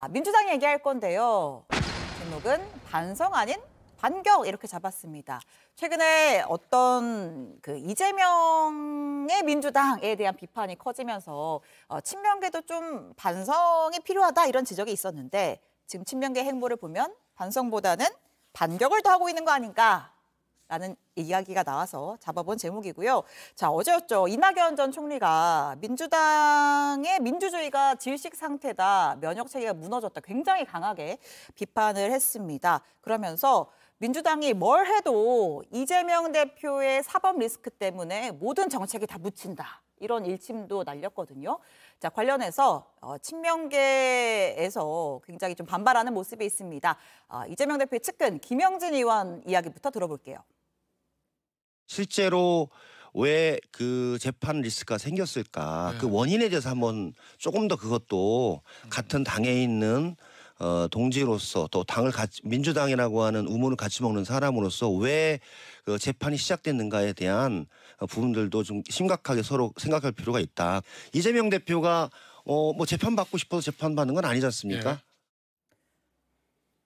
아, 민주당 얘기할 건데요. 제목은 반성 아닌 반격 이렇게 잡았습니다. 최근에 어떤 그 이재명의 민주당에 대한 비판이 커지면서 어, 친명계도 좀 반성이 필요하다 이런 지적이 있었는데 지금 친명계 행보를 보면 반성보다는 반격을 더 하고 있는 거 아닌가 라는 이야기가 나와서 잡아본 제목이고요. 자, 어제였죠. 이낙연 전 총리가 민주당의 민주주의가 질식 상태다, 면역 체계가 무너졌다 굉장히 강하게 비판을 했습니다. 그러면서 민주당이 뭘 해도 이재명 대표의 사법 리스크 때문에 모든 정책이 다 묻힌다. 이런 일침도 날렸거든요. 자, 관련해서 어, 친명계에서 굉장히 좀 반발하는 모습이 있습니다. 어, 이재명 대표의 측근 김영진 의원 이야기부터 들어볼게요. 실제로 왜 그 재판 리스크가 생겼을까 네. 그 음. 원인에 대해서 한번 조금 더 그것도 음. 같은 당에 있는 어, 동지로서 또 당을 같이 민주당이라고 하는 우문을 같이 먹는 사람으로서 왜 그 재판이 시작됐는가에 대한 어, 부분들도 좀 심각하게 서로 생각할 필요가 있다. 이재명 대표가 어, 뭐 재판 받고 싶어서 재판 받는 건 아니지 않습니까? 예.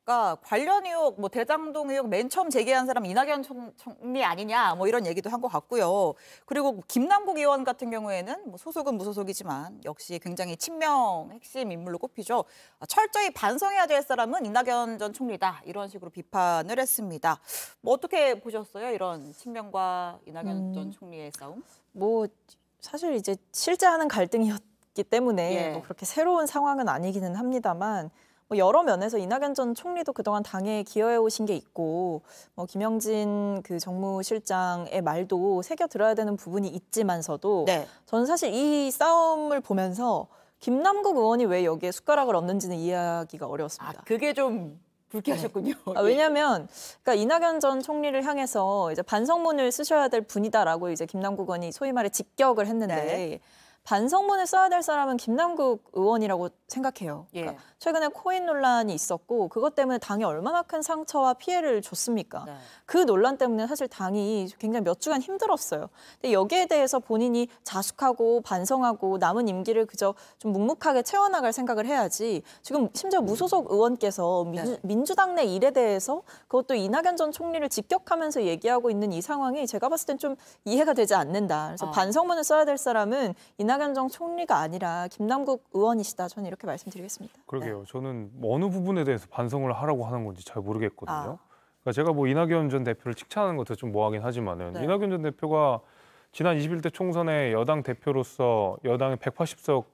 그러니까 관련 의혹, 뭐 대장동 의혹 맨 처음 제기한 사람 이낙연 총, 총리 아니냐 뭐 이런 얘기도 한 것 같고요. 그리고 김남국 의원 같은 경우에는 뭐 소속은 무소속이지만 역시 굉장히 친명 핵심 인물로 꼽히죠. 아, 철저히 반성해야 될 사람은 이낙연 전 총리다 이런 식으로 비판을 했습니다. 뭐 어떻게 보셨어요? 이런 친명과 이낙연 음, 전 총리의 싸움? 뭐 사실 이제 실제하는 갈등이었기 때문에 예. 뭐 그렇게 새로운 상황은 아니기는 합니다만 뭐 여러 면에서 이낙연 전 총리도 그동안 당에 기여해 오신 게 있고 뭐 김영진 그 정무실장의 말도 새겨 들어야 되는 부분이 있지만서도 네. 저는 사실 이 싸움을 보면서 김남국 의원이 왜 여기에 숟가락을 얹는지는 이해하기가 아, 어려웠습니다. 아, 그게 좀 불쾌하셨군요. 네. 아, 왜냐하면 그러니까 이낙연 전 총리를 향해서 이제 반성문을 쓰셔야 될 분이다라고 이제 김남국 의원이 소위 말해 직격을 했는데 네. 반성문을 써야 될 사람은 김남국 의원이라고 생각해요. 예. 그러니까 최근에 코인 논란이 있었고 그것 때문에 당이 얼마나 큰 상처와 피해를 줬습니까? 네. 그 논란 때문에 사실 당이 굉장히 몇 주간 힘들었어요. 근데 여기에 대해서 본인이 자숙하고 반성하고 남은 임기를 그저 좀 묵묵하게 채워나갈 생각을 해야지 지금 심지어 무소속 의원께서 민주, 네. 민, 주당내 일에 대해서 그것도 이낙연 전 총리를 직격하면서 얘기하고 있는 이 상황이 제가 봤을 땐 좀 이해가 되지 않는다. 그래서 어. 반성문을 써야 될 사람은 이낙 이낙연 전 총리가 아니라 김남국 의원이시다 저는 이렇게 말씀드리겠습니다. 그러게요. 네. 저는 뭐 어느 부분에 대해서 반성을 하라고 하는 건지 잘 모르겠거든요. 아. 그러니까 제가 뭐 이낙연 전 대표를 칭찬하는 것도 좀 뭐하긴 하지만은 네. 이낙연 전 대표가 지난 21대 총선에 여당 대표로서 여당의 1 8 0석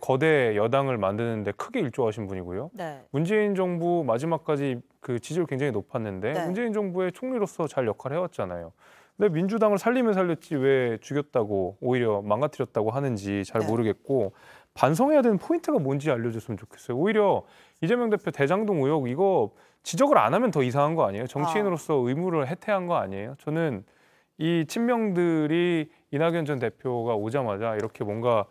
거대 여당을 만드는데 크게 일조하신 분이고요. 네. 문재인 정부 마지막까지 그 지지율 굉장히 높았는데 네. 문재인 정부의 총리로서 잘 역할을 해왔잖아요. 왜 민주당을 살리면 살렸지 왜 죽였다고 오히려 망가뜨렸다고 하는지 잘 네. 모르겠고 반성해야 되는 포인트가 뭔지 알려줬으면 좋겠어요. 오히려 이재명 대표 대장동 의혹 이거 지적을 안 하면 더 이상한 거 아니에요? 정치인으로서 아. 의무를 해태한 거 아니에요? 저는 이 친명들이 이낙연 전 대표가 오자마자 이렇게 뭔가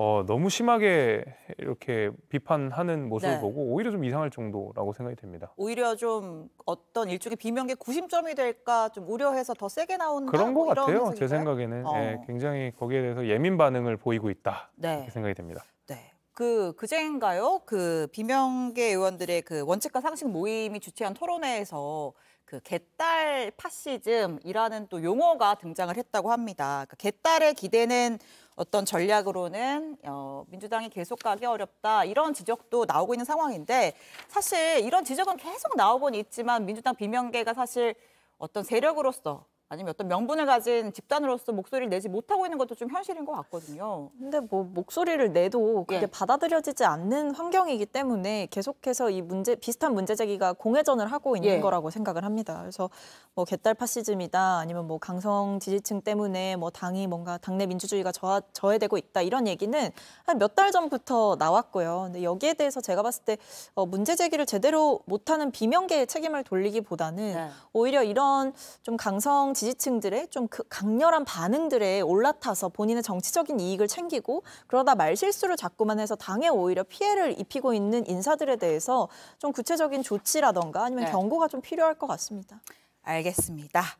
어, 너무 심하게 이렇게 비판하는 모습을 네. 보고 오히려 좀 이상할 정도라고 생각이 됩니다. 오히려 좀 어떤 일종의 비명계 구심점이 될까 좀 우려해서 더 세게 나온 그런 것 뭐 같아요. 분석제 생각에는 어. 예, 굉장히 거기에 대해서 예민 반응을 보이고 있다 네. 이렇게 생각이 됩니다. 네. 그 그제인가요? 그 비명계 의원들의 그 원칙과 상식 모임이 주최한 토론회에서 그 개딸 파시즘이라는 또 용어가 등장을 했다고 합니다. 그러니까 개딸의 기대는 어떤 전략으로는 어, 민주당이 계속 가기 어렵다 이런 지적도 나오고 있는 상황인데 사실 이런 지적은 계속 나오곤 있지만 민주당 비명계가 사실 어떤 세력으로서 아니면 어떤 명분을 가진 집단으로서 목소리를 내지 못하고 있는 것도 좀 현실인 것 같거든요. 근데 뭐 목소리를 내도 그게 예. 받아들여지지 않는 환경이기 때문에 계속해서 이 문제 비슷한 문제 제기가 공회전을 하고 있는 예. 거라고 생각을 합니다. 그래서 뭐 개딸 파시즘이다 아니면 뭐 강성 지지층 때문에 뭐 당이 뭔가 당내 민주주의가 저하, 저해되고 있다 이런 얘기는 한 몇 달 전부터 나왔고요. 근데 여기에 대해서 제가 봤을 때 어, 문제 제기를 제대로 못하는 비명계의 책임을 돌리기보다는 네. 오히려 이런 좀 강성 지지층들의 좀 그 강렬한 반응들에 올라타서 본인의 정치적인 이익을 챙기고 그러다 말실수를 자꾸만 해서 당에 오히려 피해를 입히고 있는 인사들에 대해서 좀 구체적인 조치라던가 아니면 네. 경고가 좀 필요할 것 같습니다. 알겠습니다.